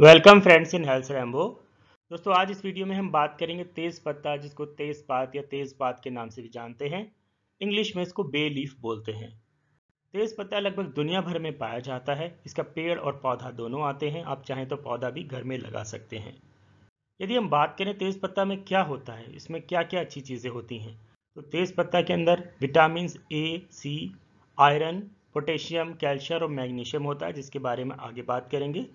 welcome friends in health Rambo दोस्तों आज इस वीडियो में हम बात करेंगे तेज पत्ता जिसको तेज पात या तेज पात के नाम से भी जानते हैं इंग्लिश में इसको बे लीफ बोलते हैं तेज पत्ता लगभग दुनिया भर में पाया जाता है इसका पेड़ और पौधा दोनों आते हैं आप चाहें तो पौधा भी घर में लगा सकते हैं यदि हम बात करें तेज पत्ता में क्या होता है इसमें क्या क्या अच्छी चीज़ें होती हैं तो तेज पत्ता के अंदर vitamin A C iron potassium calcium और मैग्नीशियम होता है जिसके बारे में आगे बात करेंगे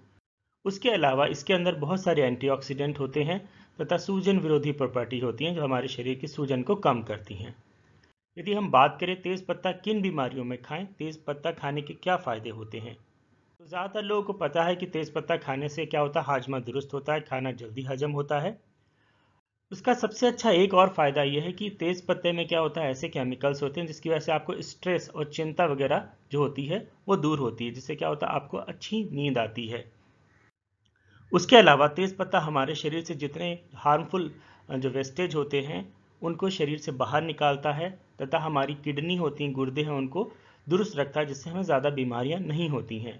उसके अलावा इसके अंदर बहुत सारे एंटीऑक्सीडेंट होते हैं तथा सूजन विरोधी प्रॉपर्टी होती हैं जो हमारे शरीर की सूजन को कम करती हैं यदि हम बात करें तेज़ पत्ता किन बीमारियों में खाएं तेज़ पत्ता खाने के क्या फ़ायदे होते हैं तो ज़्यादातर लोगों को पता है कि तेज़ पत्ता खाने से क्या होता है हाजमा दुरुस्त होता है खाना जल्दी हजम होता है उसका सबसे अच्छा एक और फ़ायदा यह है कि तेज़ पत्ते में क्या होता है ऐसे केमिकल्स होते हैं जिसकी वजह से आपको स्ट्रेस और चिंता वगैरह जो होती है वो दूर होती है जिससे क्या होता है आपको अच्छी नींद आती है उसके अलावा तेज़पत्ता हमारे शरीर से जितने हार्मफुल जो वेस्टेज होते हैं उनको शरीर से बाहर निकालता है तथा हमारी किडनी होती हैं गुर्दे हैं उनको दुरुस्त रखता है जिससे हमें ज़्यादा बीमारियाँ नहीं होती हैं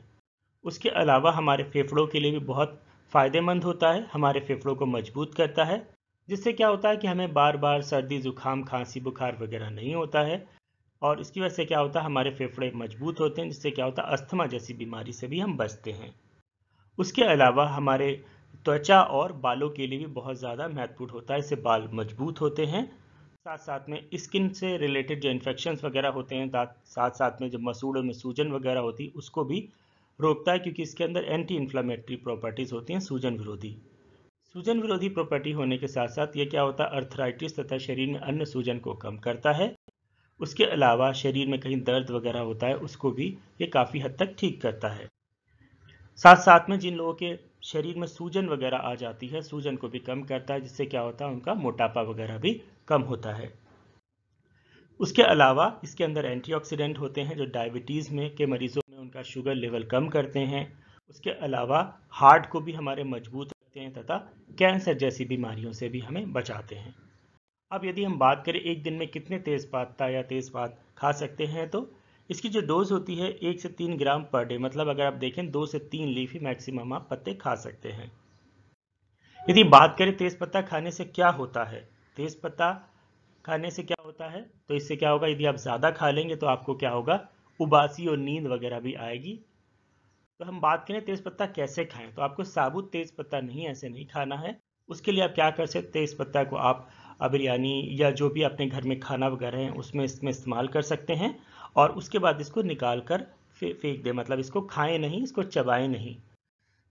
उसके अलावा हमारे फेफड़ों के लिए भी बहुत फ़ायदेमंद होता है हमारे फेफड़ों को मजबूत करता है जिससे क्या होता है कि हमें बार बार सर्दी जुकाम खांसी बुखार वगैरह नहीं होता है और इसकी वजह से क्या होता है हमारे फेफड़े मजबूत होते हैं जिससे क्या होता है अस्थमा जैसी बीमारी से भी हम बचते हैं उसके अलावा हमारे त्वचा और बालों के लिए भी बहुत ज़्यादा महत्वपूर्ण होता है इससे बाल मजबूत होते हैं साथ साथ में स्किन से रिलेटेड जो इन्फेक्शन वगैरह होते हैं साथ साथ में जो मसूड़ों में सूजन वगैरह होती है उसको भी रोकता है क्योंकि इसके अंदर एंटी इन्फ्लामेटरी प्रॉपर्टीज़ होती हैं सूजन विरोधी सूजन विरोधी प्रॉपर्टी होने के साथ साथ ये क्या होता है अर्थराइटिस तथा शरीर में अन्य सूजन को कम करता है उसके अलावा शरीर में कहीं दर्द वगैरह होता है उसको भी ये काफ़ी हद तक ठीक करता है साथ साथ में जिन लोगों के शरीर में सूजन वगैरह आ जाती है सूजन को भी कम करता है जिससे क्या होता है उनका मोटापा वगैरह भी कम होता है उसके अलावा इसके अंदर एंटीऑक्सीडेंट होते हैं जो डायबिटीज़ में के मरीज़ों में उनका शुगर लेवल कम करते हैं उसके अलावा हार्ट को भी हमारे मजबूत रखते हैं तथा कैंसर जैसी बीमारियों से भी हमें बचाते हैं अब यदि हम बात करें एक दिन में कितने तेज तेज़पात या तेज़पात खा सकते हैं तो इसकी जो डोज होती है एक से तीन ग्राम पर डे मतलब अगर आप देखें दो से तीन लीफ ही मैक्सिमम आप पत्ते खा सकते हैं यदि बात करें तेज पत्ता खाने से क्या होता है तेज पत्ता खाने से क्या होता है तो इससे क्या होगा यदि आप ज़्यादा खा लेंगे तो आपको क्या होगा उबासी और नींद वगैरह भी आएगी तो हम बात करें तेज पत्ता कैसे खाएं तो आपको साबुत तेज पत्ता नहीं ऐसे नहीं खाना है उसके लिए आप क्या कर सकते तेज पत्ता को आप बिरयानी या जो भी अपने घर में खाना वगैरह है उसमें इसमें इस्तेमाल कर सकते हैं और उसके बाद इसको निकाल कर फे, फेंक दें मतलब इसको खाएं नहीं इसको चबाएं नहीं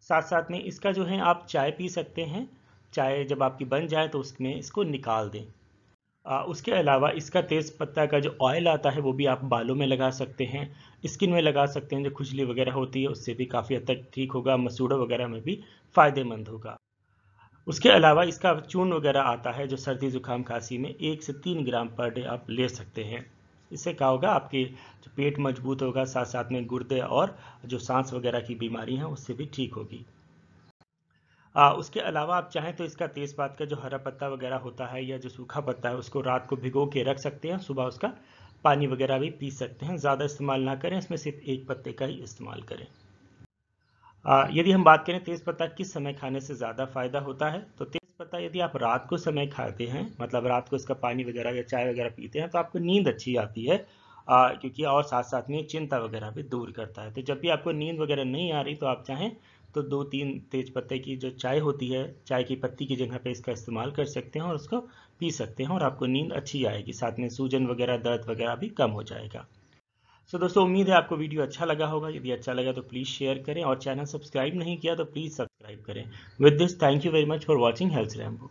साथ साथ में इसका जो है आप चाय पी सकते हैं चाय जब आपकी बन जाए तो उसमें इसको निकाल दें आ, उसके अलावा इसका तेज़ पत्ता का जो ऑयल आता है वो भी आप बालों में लगा सकते हैं स्किन में लगा सकते हैं जो खुजली वगैरह होती है उससे भी काफ़ी हद तक ठीक होगा मसूड़ा वगैरह में भी फ़ायदेमंद होगा उसके अलावा इसका चून वगैरह आता है जो सर्दी ज़ुकाम खांसी में एक से तीन ग्राम पर डे आप ले सकते हैं इससे क्या होगा आपके जो पेट मजबूत होगा साथ साथ में गुर्दे और जो सांस वगैरह की बीमारी है उससे भी ठीक होगी आ, उसके अलावा आप चाहें तो इसका तेज़पात का जो हरा पत्ता वगैरह होता है या जो सूखा पत्ता है उसको रात को भिगो के रख सकते हैं सुबह उसका पानी वगैरह भी पी सकते हैं ज़्यादा इस्तेमाल ना करें इसमें सिर्फ एक पत्ते का ही इस्तेमाल करें आ, यदि हम बात करें तेज पत्ता किस समय खाने से ज़्यादा फ़ायदा होता है तो पता यदि आप रात को समय खाते हैं मतलब रात को इसका पानी वगैरह या चाय वगैरह पीते हैं तो आपको नींद अच्छी आती है आ, क्योंकि और साथ साथ में चिंता वगैरह भी दूर करता है तो जब भी आपको नींद वगैरह नहीं आ रही तो आप चाहें तो दो तीन तेज पत्ते की जो चाय होती है चाय की पत्ती की जगह पे इसका इस्तेमाल कर सकते हैं और उसको पी सकते हैं और आपको नींद अच्छी आएगी साथ में सूजन वगैरह दर्द वगैरह भी कम हो जाएगा सो so, दोस्तों उम्मीद है आपको वीडियो अच्छा लगा होगा यदि अच्छा लगा तो प्लीज़ शेयर करें और चैनल सब्सक्राइब नहीं किया तो प्लीज़ टाइप करें with this thank you very much for watching health Rambo